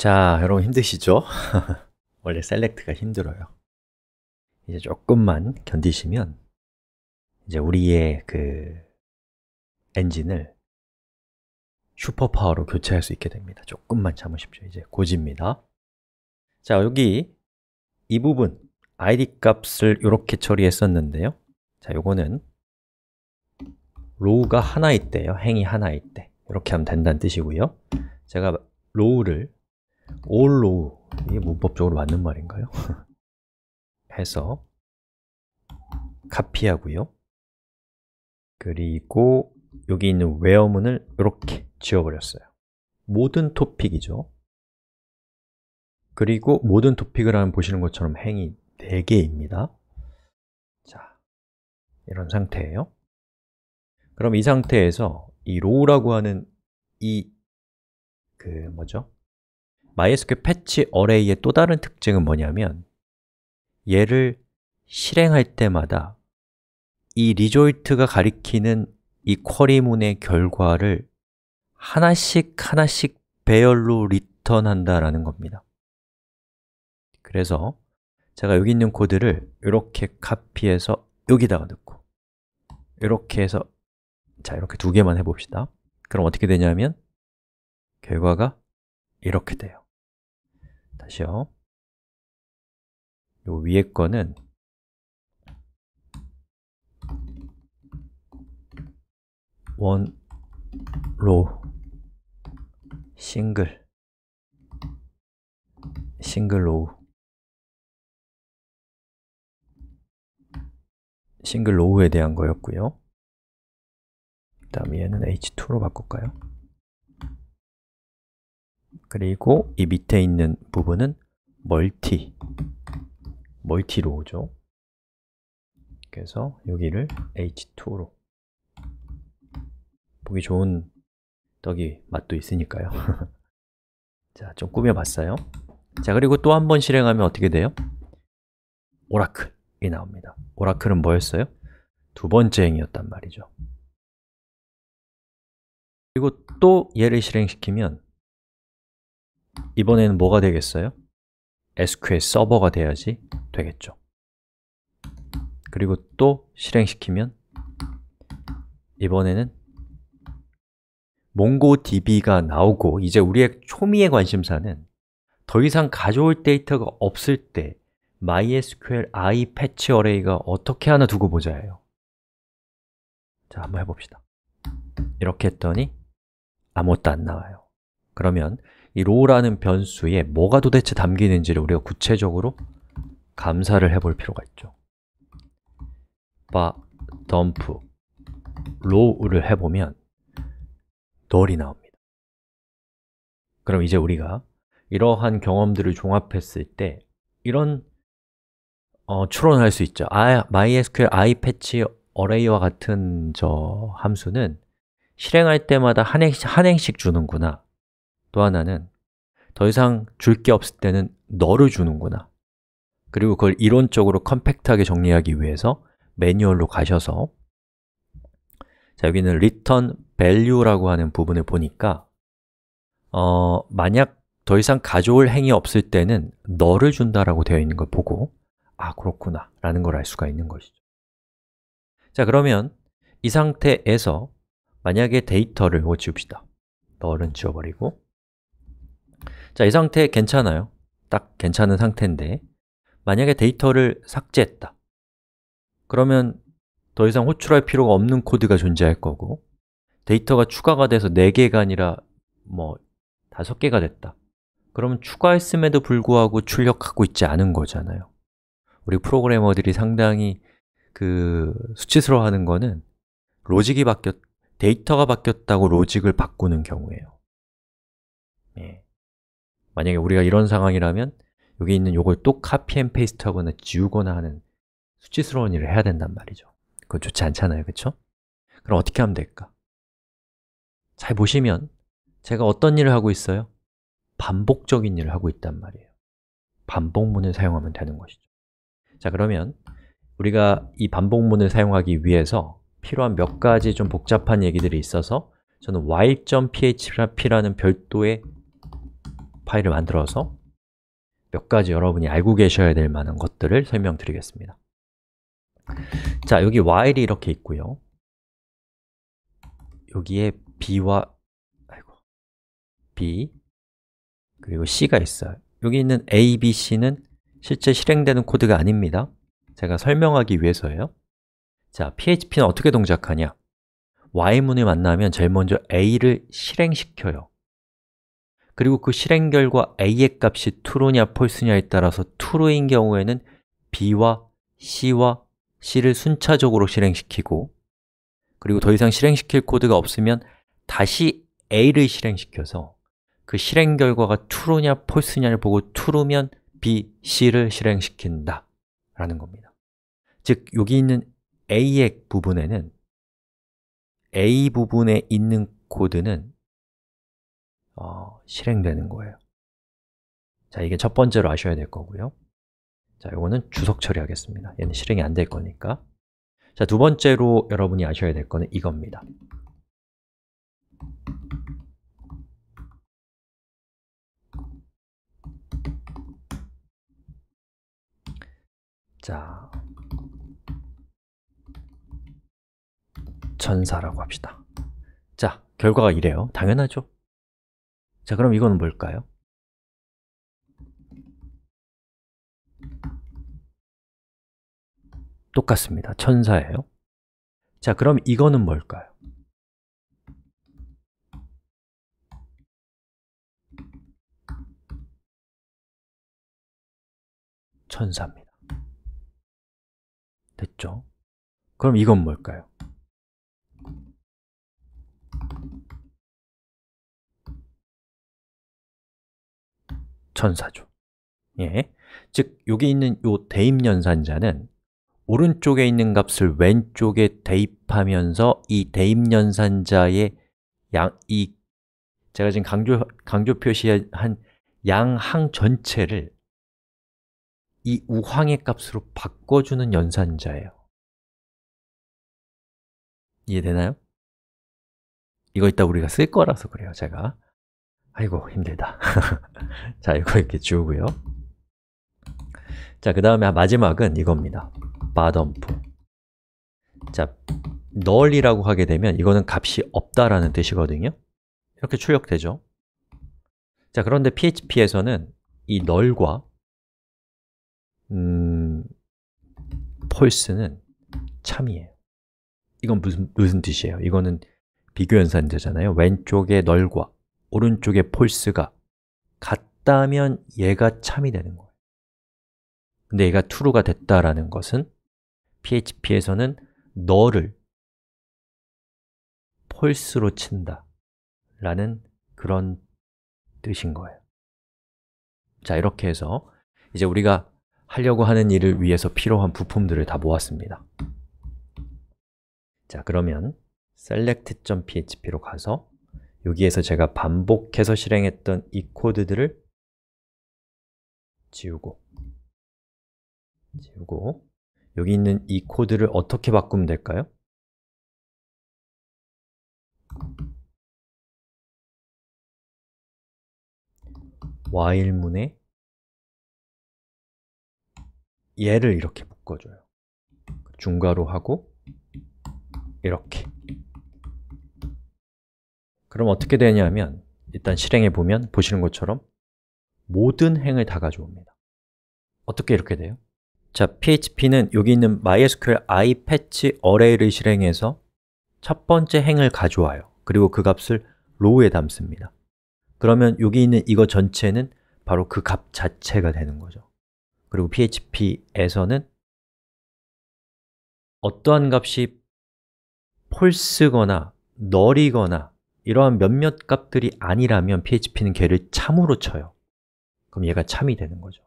자, 여러분 힘드시죠? 원래 셀렉트가 힘들어요. 이제 조금만 견디시면 이제 우리의 그 엔진을 슈퍼파워로 교체할 수 있게 됩니다. 조금만 참으십시오. 이제 고집니다. 자, 여기 이 부분 id 값을 이렇게 처리했었는데요. 자, 요거는 로우가 하나 있대요. 행이 하나 있대. 이렇게 하면 된다는 뜻이고요. 제가 로우를 올로 이게 문법적으로 맞는 말인가요? 해서 카피하고요 그리고 여기 있는 웨어문을 이렇게 지워버렸어요 모든 토픽이죠 그리고 모든 토픽을 하면 보시는 것처럼 행이 4개입니다 자, 이런 상태예요 그럼 이 상태에서 이 row라고 하는 이 그 뭐죠? MySQL 패치 어레이의 또 다른 특징은 뭐냐면 얘를 실행할 때마다 이 리졸트가 가리키는 이 쿼리문의 결과를 하나씩 하나씩 배열로 리턴한다라는 겁니다 그래서 제가 여기 있는 코드를 이렇게 카피해서 여기다가 넣고 이렇게 해서 자, 이렇게 두 개만 해봅시다 그럼 어떻게 되냐면 결과가 이렇게 돼요 다시요 요 위에 거는 원로 싱글 싱글 로우 싱글 로우에 대한 거였고요 그 다음 얘는 h2로 바꿀까요? 그리고 이 밑에 있는 부분은 멀티 멀티로 오죠 그래서 여기를 h2로 보기 좋은 떡이 맛도 있으니까요 자, 좀 꾸며봤어요 자, 그리고 또 한 번 실행하면 어떻게 돼요? 오라클이 나옵니다 오라클은 뭐였어요? 두 번째 행이었단 말이죠 그리고 또 얘를 실행시키면 이번에는 뭐가 되겠어요? SQL 서버가 돼야지 되겠죠 그리고 또 실행시키면 이번에는 m o n g o d b 가 나오고 이제 우리의 초미의 관심사는 더 이상 가져올 데이터가 없을 때 MySQL i patch a r r a y 가 어떻게 하나 두고 보자예요 자, 한번 해봅시다 이렇게 했더니 아무것도 안 나와요 그러면 이 row라는 변수에 뭐가 도대체 담기는지를 우리가 구체적으로 감사를 해볼 필요가 있죠 바 덤프 m row를 해보면 널이 나옵니다 그럼 이제 우리가 이러한 경험들을 종합했을 때 이런 어, 추론할 수 있죠 아, MySQL iPatch array와 같은 저 함수는 실행할 때마다 한 행씩, 한 행씩 주는구나 또 하나는 더 이상 줄 게 없을 때는 너를 주는구나 그리고 그걸 이론적으로 컴팩트하게 정리하기 위해서 매뉴얼로 가셔서 자, 여기는 return value라고 하는 부분을 보니까 어, 만약 더 이상 가져올 행위 없을 때는 너를 준다라고 되어 있는 걸 보고 아, 그렇구나 라는 걸 알 수가 있는 것이죠 자, 그러면 이 상태에서 만약에 데이터를 뭐 지웁시다 너를 지워버리고 자, 이 상태 괜찮아요. 딱 괜찮은 상태인데 만약에 데이터를 삭제했다. 그러면 더 이상 호출할 필요가 없는 코드가 존재할 거고 데이터가 추가가 돼서 4개가 아니라 뭐 5개가 됐다. 그러면 추가했음에도 불구하고 출력하고 있지 않은 거잖아요. 우리 프로그래머들이 상당히 그 수치스러워하는 거는 로직이 바뀌었, 데이터가 바뀌었다고 로직을 바꾸는 경우예요. 예. 만약에 우리가 이런 상황이라면 여기 있는 요걸 또 카피 앤 페이스트 하거나 지우거나 하는 수치스러운 일을 해야 된단 말이죠 그건 좋지 않잖아요, 그쵸 그럼 어떻게 하면 될까? 잘 보시면 제가 어떤 일을 하고 있어요? 반복적인 일을 하고 있단 말이에요 반복문을 사용하면 되는 것이죠 자, 그러면 우리가 이 반복문을 사용하기 위해서 필요한 몇 가지 좀 복잡한 얘기들이 있어서 저는 y p h p 라는 별도의 파일을 만들어서 몇 가지 여러분이 알고 계셔야 될 만한 것들을 설명드리겠습니다 자, 여기 while이 이렇게 있고요 여기에 b와 아이고, b 그리고 c가 있어요 여기 있는 a, b, c는 실제 실행되는 코드가 아닙니다 제가 설명하기 위해서예요 자, PHP는 어떻게 동작하냐? y문을 만나면 제일 먼저 a를 실행시켜요 그리고 그 실행 결과 a의 값이 true냐 false냐에 따라서 true인 경우에는 b와 c와 c를 순차적으로 실행시키고 그리고 더 이상 실행시킬 코드가 없으면 다시 a를 실행시켜서 그 실행 결과가 true냐 false냐를 보고 true면 b, c를 실행시킨다 라는 겁니다 즉, 여기 있는 a의 부분에는 a 부분에 있는 코드는 어, 실행되는 거예요. 자, 이게 첫 번째로 아셔야 될 거고요. 자, 이거는 주석 처리하겠습니다. 얘는 실행이 안 될 거니까. 자, 두 번째로 여러분이 아셔야 될 거는 이겁니다. 자, 천사라고 합시다. 자, 결과가 이래요. 당연하죠? 자, 그럼 이거는 뭘까요? 똑같습니다. 천사예요. 자, 그럼 이거는 뭘까요? 천사입니다. 됐죠? 그럼 이건 뭘까요? 전사죠 예. 즉 여기 있는 이 대입연산자는 오른쪽에 있는 값을 왼쪽에 대입하면서 이 대입연산자의 양, 이 제가 지금 강조, 강조 표시한 양항 전체를 이 우항의 값으로 바꿔주는 연산자예요 이해되나요? 이거 이따 우리가 쓸 거라서 그래요, 제가 아이고 힘들다 자 이거 이렇게 지우고요 자그 다음에 마지막은 이겁니다 바덤프 자 null이라고 하게 되면 이거는 값이 없다라는 뜻이거든요 이렇게 출력되죠 자 그런데 PHP에서는 이 null과 음, false는 참이에요 이건 무슨, 무슨 뜻이에요? 이거는 비교연산되잖아요 왼쪽에 null과 오른쪽에 false가 같다면 얘가 참이 되는 거예요 근데 얘가 true가 됐다라는 것은 PHP에서는 너를 false로 친다 라는 그런 뜻인 거예요 자, 이렇게 해서 이제 우리가 하려고 하는 일을 위해서 필요한 부품들을 다 모았습니다 자, 그러면 select.php로 가서 여기에서 제가 반복해서 실행했던 이 코드들을 지우고 지우고 여기 있는 이 코드를 어떻게 바꾸면 될까요? w h 문에 얘를 이렇게 묶어줘요 중괄호 하고 이렇게 그럼 어떻게 되냐면 일단 실행해 보면 보시는 것처럼 모든 행을 다 가져옵니다 어떻게 이렇게 돼요? 자, php는 여기 있는 mysql i patch array를 실행해서 첫 번째 행을 가져와요 그리고 그 값을 row에 담습니다 그러면 여기 있는 이거 전체는 바로 그 값 자체가 되는 거죠 그리고 php에서는 어떠한 값이 false거나 null이거나 이러한 몇몇 값들이 아니라면 PHP는 걔를 참으로 쳐요 그럼 얘가 참이 되는 거죠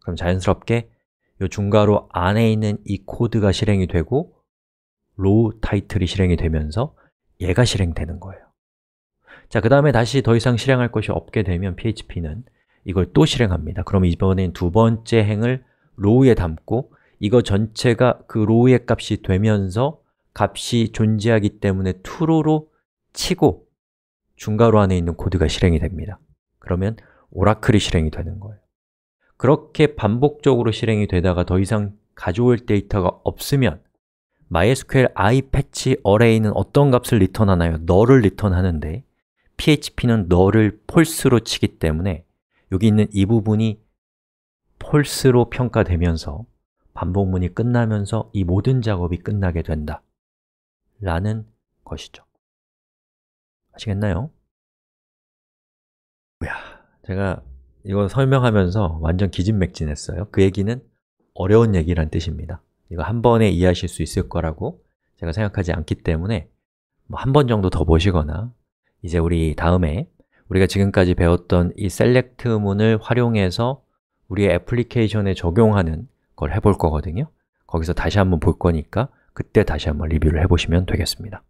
그럼 자연스럽게 이 중괄호 안에 있는 이 코드가 실행이 되고 로우 타이틀이 실행이 되면서 얘가 실행되는 거예요 자, 그 다음에 다시 더 이상 실행할 것이 없게 되면 PHP는 이걸 또 실행합니다 그럼 이번엔 두 번째 행을 로우에 담고 이거 전체가 그 로우의 값이 되면서 값이 존재하기 때문에 true로 치고 중괄호 안에 있는 코드가 실행이 됩니다 그러면 오라클이 실행이 되는 거예요 그렇게 반복적으로 실행이 되다가 더 이상 가져올 데이터가 없으면 MySQL i 패치 어레이는 어떤 값을 리턴하나요? 너를 리턴하는데 PHP는 너를 false로 치기 때문에 여기 있는 이 부분이 false로 평가되면서 반복문이 끝나면서 이 모든 작업이 끝나게 된다 라는 것이죠 아시겠나요? 뭐야, 제가 이거 설명하면서 완전 기진맥진했어요 그 얘기는 어려운 얘기란 뜻입니다 이거 한 번에 이해하실 수 있을 거라고 제가 생각하지 않기 때문에 뭐한번 정도 더 보시거나 이제 우리 다음에 우리가 지금까지 배웠던 이 셀렉트 문을 활용해서 우리의 애플리케이션에 적용하는 걸 해볼 거거든요 거기서 다시 한번 볼 거니까 그때 다시 한번 리뷰를 해보시면 되겠습니다